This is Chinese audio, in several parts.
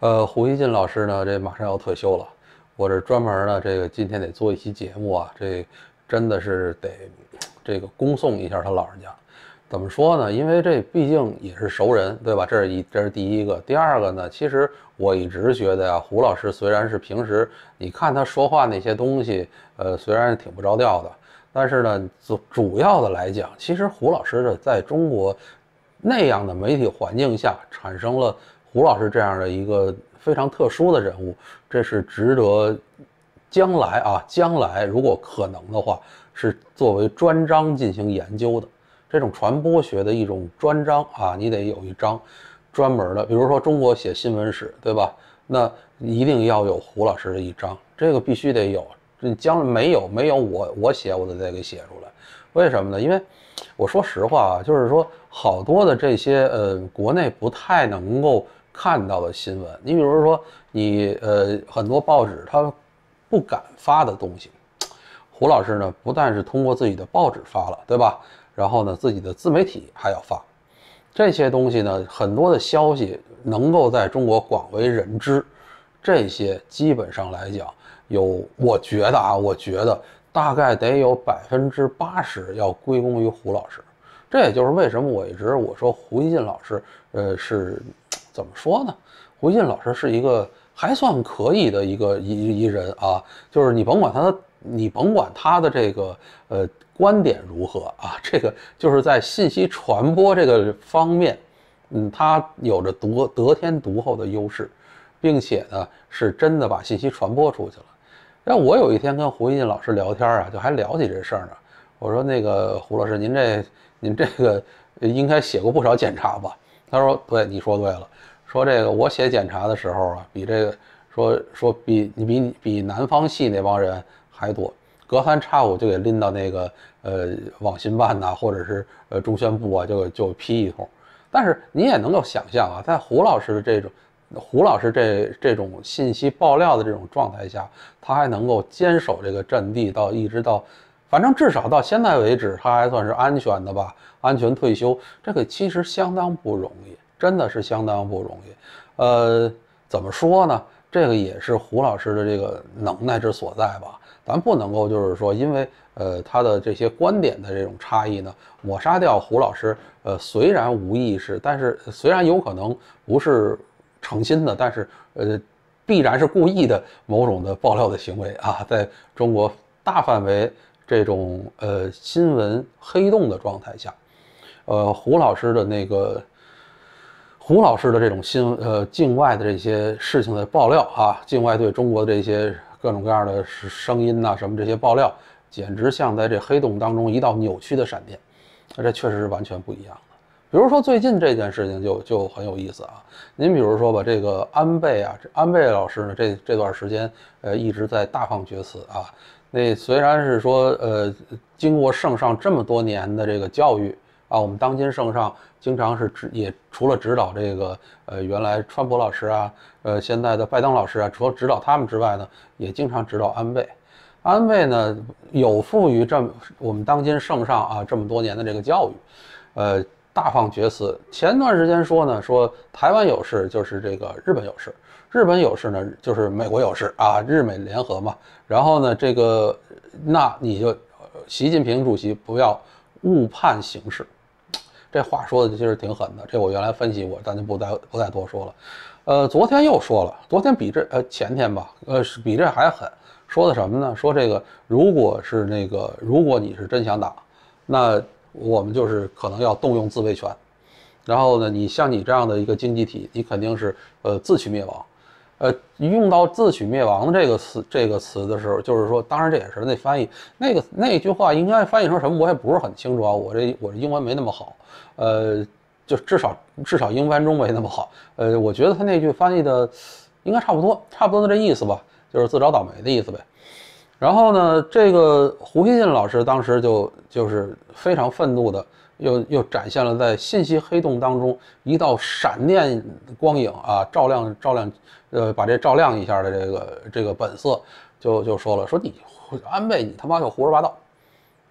呃，胡一进老师呢，这马上要退休了，我这专门呢，这个今天得做一期节目啊，这真的是得这个恭送一下他老人家。怎么说呢？因为这毕竟也是熟人，对吧？这是一，这是第一个。第二个呢，其实我一直觉得呀，胡老师虽然是平时你看他说话那些东西，呃，虽然挺不着调的，但是呢，主主要的来讲，其实胡老师的在中国那样的媒体环境下产生了。胡老师这样的一个非常特殊的人物，这是值得将来啊，将来如果可能的话，是作为专章进行研究的。这种传播学的一种专章啊，你得有一章专门的。比如说中国写新闻史，对吧？那一定要有胡老师的一章，这个必须得有。这将来没有，没有我我写，我都得给写出来。为什么呢？因为我说实话啊，就是说好多的这些呃，国内不太能够。看到的新闻，你比如说，你呃，很多报纸他不敢发的东西，胡老师呢不但是通过自己的报纸发了，对吧？然后呢，自己的自媒体还要发，这些东西呢，很多的消息能够在中国广为人知，这些基本上来讲，有我觉得啊，我觉得大概得有百分之八十要归功于胡老师。这也就是为什么我一直我说胡一进老师，呃，是。怎么说呢？胡锡进老师是一个还算可以的一个一一人啊，就是你甭管他，你甭管他的这个呃观点如何啊，这个就是在信息传播这个方面，嗯，他有着独得天独厚的优势，并且呢，是真的把信息传播出去了。那我有一天跟胡锡进老师聊天啊，就还聊起这事儿呢。我说那个胡老师，您这您这个应该写过不少检查吧？他说对，你说对了。说这个，我写检查的时候啊，比这个说说比你比比南方系那帮人还多，隔三差五就给拎到那个呃网信办呐，或者是呃中宣部啊，就就批一通。但是你也能够想象啊，在胡老师的这种胡老师这这种信息爆料的这种状态下，他还能够坚守这个阵地到一直到，反正至少到现在为止，他还算是安全的吧？安全退休，这个其实相当不容易。真的是相当不容易，呃，怎么说呢？这个也是胡老师的这个能耐之所在吧。咱不能够就是说，因为呃他的这些观点的这种差异呢，抹杀掉胡老师。呃，虽然无意识，但是虽然有可能不是诚心的，但是呃，必然是故意的某种的爆料的行为啊。在中国大范围这种呃新闻黑洞的状态下，呃，胡老师的那个。胡老师的这种新呃境外的这些事情的爆料啊，境外对中国的这些各种各样的声音呐，什么这些爆料，简直像在这黑洞当中一道扭曲的闪电，那这确实是完全不一样的。比如说最近这件事情就就很有意思啊，您比如说吧，这个安倍啊，这安倍老师呢，这这段时间呃一直在大放厥词啊，那虽然是说呃经过圣上这么多年的这个教育。啊，我们当今圣上经常是指也除了指导这个呃原来川普老师啊，呃现在的拜登老师啊，除了指导他们之外呢，也经常指导安倍。安倍呢有负于这么我们当今圣上啊这么多年的这个教育，呃大放厥词。前段时间说呢说台湾有事就是这个日本有事，日本有事呢就是美国有事啊，日美联合嘛。然后呢这个那你就习近平主席不要误判形势。这话说的其实挺狠的，这我原来分析过，咱就不再不再多说了。呃，昨天又说了，昨天比这呃前天吧，呃是比这还狠，说的什么呢？说这个如果是那个，如果你是真想打，那我们就是可能要动用自卫权，然后呢，你像你这样的一个经济体，你肯定是呃自取灭亡。呃，用到“自取灭亡”这个词，这个词的时候，就是说，当然这也是那翻译那个那句话应该翻译成什么，我也不是很清楚啊。我这我这英文没那么好，呃，就至少至少英翻中没那么好。呃，我觉得他那句翻译的应该差不多，差不多的这意思吧，就是自找倒霉的意思呗。然后呢，这个胡锡进老师当时就就是非常愤怒的。又又展现了在信息黑洞当中一道闪电光影啊，照亮照亮，呃，把这照亮一下的这个这个本色，就就说了说你安倍你他妈就胡说八道，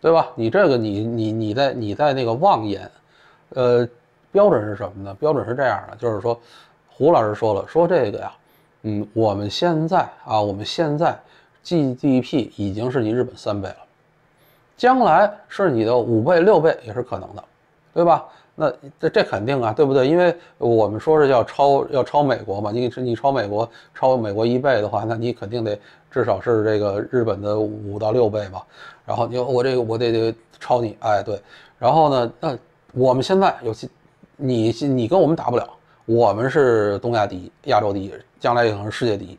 对吧？你这个你你你在你在那个妄言，呃，标准是什么呢？标准是这样的，就是说，胡老师说了说这个呀，嗯，我们现在啊，我们现在 GDP 已经是你日本三倍了。将来是你的五倍、六倍也是可能的，对吧？那这这肯定啊，对不对？因为我们说是要超、要超美国嘛，你你超美国，超美国一倍的话，那你肯定得至少是这个日本的五到六倍吧？然后你我这个我得得超你，哎，对。然后呢，那我们现在尤其你你跟我们打不了，我们是东亚第一、亚洲第一，将来也是世界第一。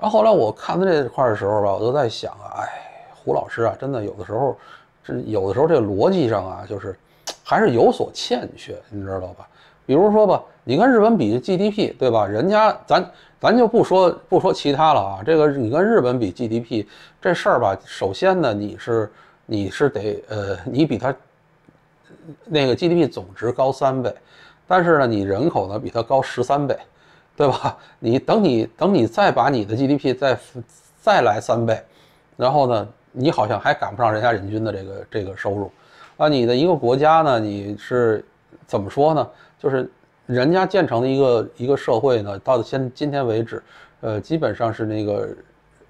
然后后来我看到这块的时候吧，我都在想啊，哎。胡老师啊，真的有的时候，这有的时候这逻辑上啊，就是 还是有所欠缺，你知道吧？比如说吧，你跟日本比 GDP，对吧？人家咱咱就不说不说其他了啊。这个你跟日本比 GDP 这事儿吧，首先呢，你是你是得呃，你比他那个 GDP 总值高三倍，但是呢，你人口呢比他高十三倍，对吧？你等你等你再把你的 GDP 再再来三倍，然后呢？你好像还赶不上人家人均的这个这个收入，啊，你的一个国家呢，你是怎么说呢？就是人家建成的一个一个社会呢，到现今天为止，呃，基本上是那个，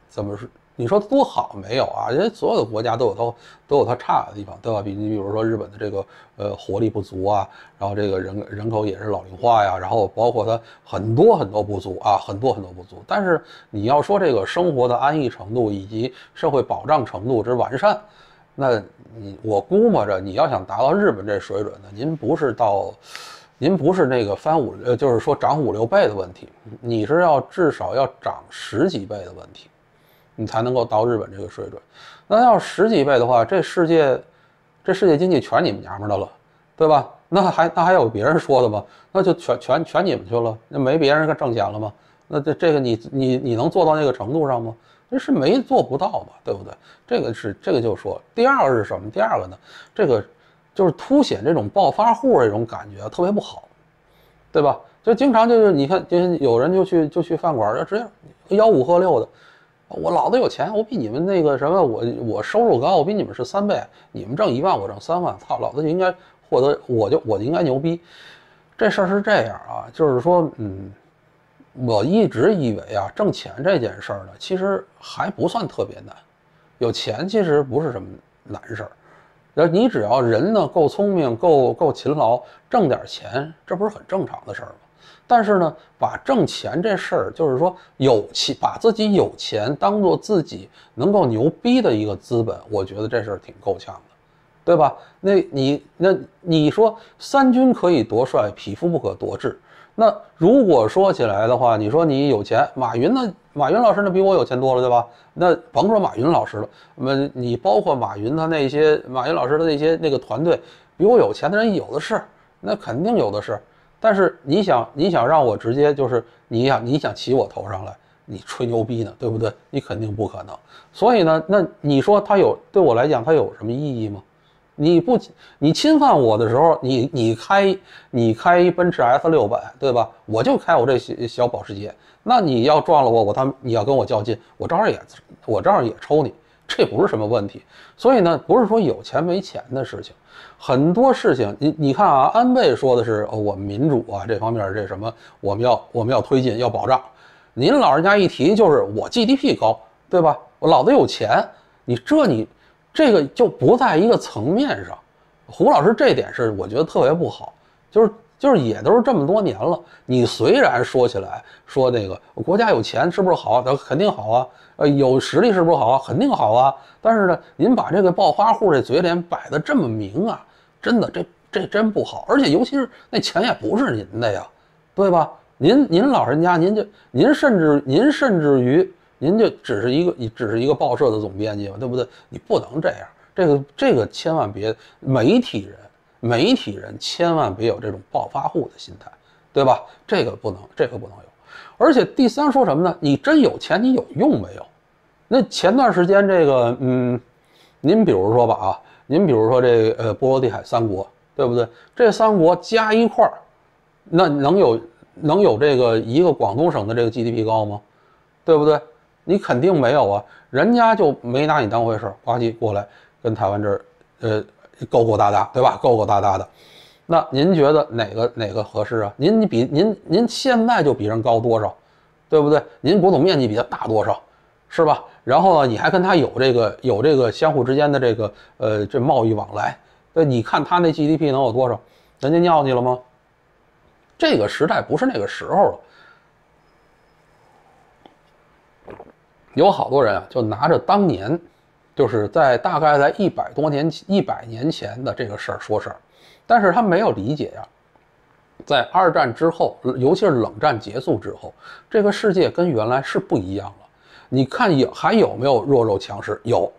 怎么说？你说多好没有啊？因为所有的国家都有它都有它差的地方，对吧？比你比如说日本的这个呃活力不足啊，然后这个人人口也是老龄化呀，然后包括它很多很多不足啊，很多很多不足。但是你要说这个生活的安逸程度以及社会保障程度之完善，那你我估摸着你要想达到日本这水准呢，您不是到您不是那个翻五呃，就是说涨五六倍的问题，你是要至少要涨十几倍的问题。你才能够到日本这个水准，那要十几倍的话，这世界，这世界经济全你们娘们的了，对吧？那还那还有别人说的吗？那就全全全你们去了，那没别人挣钱了吗？那这这个你你你能做到那个程度上吗？那是没做不到嘛，对不对？这个是这个就说第二个是什么？第二个呢？这个就是凸显这种暴发户这种感觉，特别不好，对吧？就经常就是你看，有人就去就去饭馆，要这样吆五喝六的。我老子有钱，我比你们那个什么，我我收入高，我比你们是三倍，你们挣一万，我挣三万，操，老子就应该获得，我就我就应该牛逼。这事儿是这样啊，就是说，嗯，我一直以为啊，挣钱这件事儿呢，其实还不算特别难，有钱其实不是什么难事儿，然后你只要人呢够聪明，够够勤劳，挣点钱，这不是很正常的事儿吗？但是呢，把挣钱这事儿，就是说有钱把自己有钱当做自己能够牛逼的一个资本，我觉得这事儿挺够呛的，对吧？那你那你说“三军可以夺帅，匹夫不可夺志”。那如果说起来的话，你说你有钱，马云呢？马云老师呢？比我有钱多了，对吧？那甭说马云老师了，那你包括马云他那些，马云老师的那些那个团队比我有钱的人有的是，那肯定有的是。但是你想，你想让我直接就是你想你想骑我头上来，你吹牛逼呢，对不对？你肯定不可能。所以呢，那你说他有对我来讲他有什么意义吗？你不你侵犯我的时候，你你开你开一奔驰 S 六百，对吧？我就开我这小小保时捷。那你要撞了我，我他你要跟我较劲，我照样也我照样也抽你。这不是什么问题，所以呢，不是说有钱没钱的事情，很多事情，你你看啊，安倍说的是哦、我们民主啊这方面这什么，我们要我们要推进要保障，您老人家一提就是我 GDP 高，对吧？我老子有钱，你这你这个就不在一个层面上，胡老师这点是我觉得特别不好，就是。就是也都是这么多年了，你虽然说起来说那个国家有钱是不是好，那肯定好啊，呃，有实力是不是好，肯定好啊。但是呢，您把这个暴发户这嘴脸摆的这么明啊，真的这这真不好。而且尤其是那钱也不是您的呀，对吧？您您老人家您就您甚至您甚至于您就只是一个只是一个报社的总编辑嘛，对不对？你不能这样，这个这个千万别媒体人。媒体人千万别有这种暴发户的心态，对吧？这个不能，这个不能有。而且第三说什么呢？你真有钱，你有用没有？那前段时间这个，嗯，您比如说吧啊，您比如说这呃波罗的海三国，对不对？这三国加一块儿，那能有能有这个一个广东省的这个 GDP 高吗？对不对？你肯定没有啊，人家就没拿你当回事，呱唧过来跟台湾这儿，呃。勾勾大搭，对吧？勾勾大搭的，那您觉得哪个哪个合适啊？您比您您现在就比人高多少，对不对？您国土面积比他大多少，是吧？然后呢，你还跟他有这个有这个相互之间的这个呃这贸易往来，对，你看他那 GDP 能有多少？人家尿你了吗？这个时代不是那个时候了，有好多人啊，就拿着当年。就是在大概在一百多年前、一百年前的这个事儿说事儿，但是他没有理解呀。在二战之后，尤其是冷战结束之后，这个世界跟原来是不一样了。你看有还有没有弱肉强食？有，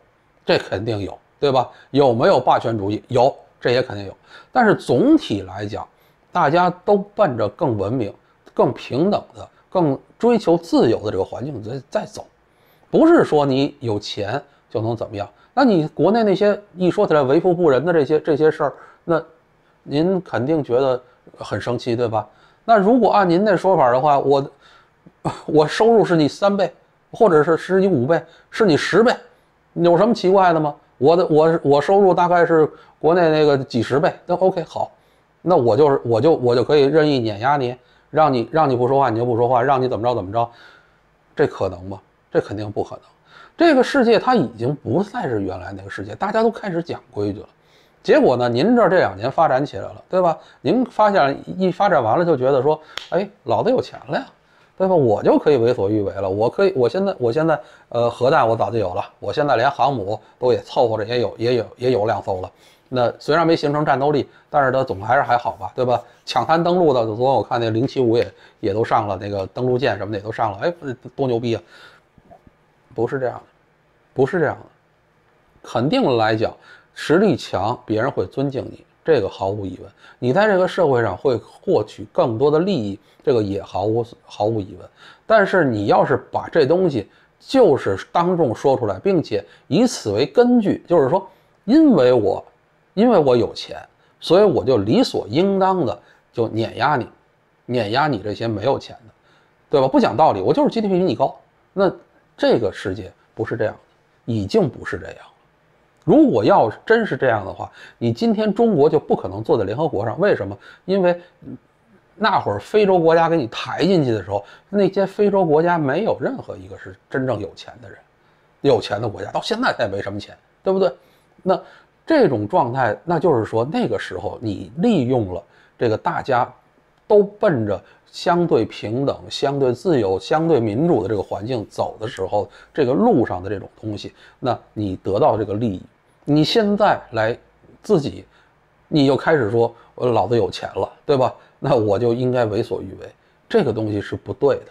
这肯定有，对吧？有没有霸权主义？有，这也肯定有。但是总体来讲，大家都奔着更文明、更平等的、更追求自由的这个环境在在走，不是说你有钱。就能怎么样？那你国内那些一说起来为富不仁的这些这些事儿，那您肯定觉得很生气，对吧？那如果按您那说法的话，我我收入是你三倍，或者是是你五倍，是你十倍，有什么奇怪的吗？我的我我收入大概是国内那个几十倍，那 OK 好，那我就是我就我就可以任意碾压你，让你让你不说话你就不说话，让你怎么着怎么着，这可能吗？这肯定不可能。这个世界它已经不再是原来那个世界，大家都开始讲规矩了。结果呢，您这这两年发展起来了，对吧？您发现一发展完了，就觉得说，哎，老子有钱了呀，对吧？我就可以为所欲为了。我可以，我现在，我现在，呃，核弹我早就有了，我现在连航母都也凑合着也有，也有，也有两艘了。那虽然没形成战斗力，但是它总还是还好吧，对吧？抢滩登陆的，昨天我看那零七五也也都上了，那个登陆舰什么的也都上了，哎，多牛逼啊！不是这样的，不是这样的，肯定来讲，实力强，别人会尊敬你，这个毫无疑问。你在这个社会上会获取更多的利益，这个也毫无毫无疑问。但是你要是把这东西就是当众说出来，并且以此为根据，就是说，因为我因为我有钱，所以我就理所应当的就碾压你，碾压你这些没有钱的，对吧？不讲道理，我就是 GDP 比你高，那。这个世界不是这样的，已经不是这样了。如果要真是这样的话，你今天中国就不可能坐在联合国上。为什么？因为那会儿非洲国家给你抬进去的时候，那些非洲国家没有任何一个是真正有钱的人，有钱的国家到现在也没什么钱，对不对？那这种状态，那就是说那个时候你利用了这个大家。都奔着相对平等、相对自由、相对民主的这个环境走的时候，这个路上的这种东西，那你得到这个利益，你现在来自己，你就开始说，老子有钱了，对吧？那我就应该为所欲为，这个东西是不对的，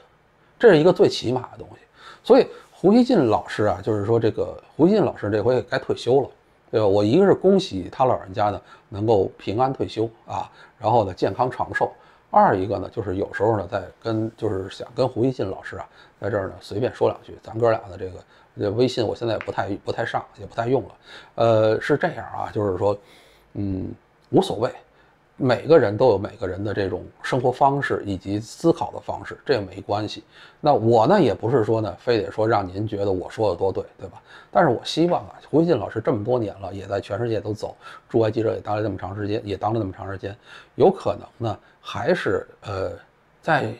这是一个最起码的东西。所以胡锡进老师啊，就是说这个胡锡进老师这回该退休了，对吧？我一个是恭喜他老人家呢，能够平安退休啊，然后呢健康长寿。二一个呢，就是有时候呢，在跟就是想跟胡一信老师啊，在这儿呢随便说两句，咱哥俩的这个这微信我现在不太不太上，也不太用了，呃，是这样啊，就是说，嗯，无所谓。每个人都有每个人的这种生活方式以及思考的方式，这也没关系。那我呢，也不是说呢，非得说让您觉得我说的多对，对吧？但是我希望啊，胡锡进老师这么多年了，也在全世界都走，驻外记者也当了这么长时间，也当了那么长时间，有可能呢，还是呃，在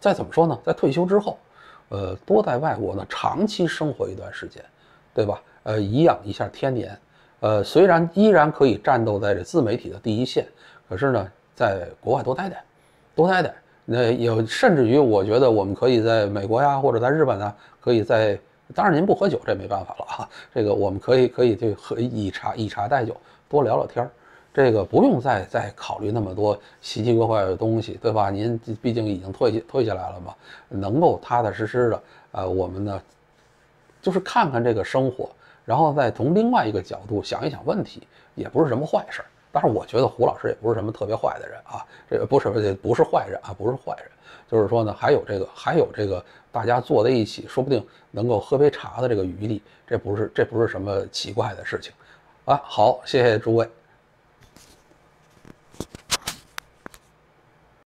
再怎么说呢，在退休之后，呃，多在外国呢长期生活一段时间，对吧？呃，颐养一下天年。呃，虽然依然可以战斗在这自媒体的第一线，可是呢，在国外多待待，多待待，那有甚至于我觉得我们可以在美国呀，或者在日本呢，可以在，当然您不喝酒，这没办法了啊，这个我们可以可以去喝以茶以茶代酒，多聊聊天儿，这个不用再再考虑那么多奇奇怪怪的东西，对吧？您毕竟已经退下退下来了嘛，能够踏踏实实的，呃，我们呢，就是看看这个生活。然后再从另外一个角度想一想问题，也不是什么坏事儿。但是我觉得胡老师也不是什么特别坏的人啊，这不是不是坏人啊，不是坏人。就是说呢，还有这个，还有这个，大家坐在一起，说不定能够喝杯茶的这个余地，这不是这不是什么奇怪的事情，啊，好，谢谢诸位。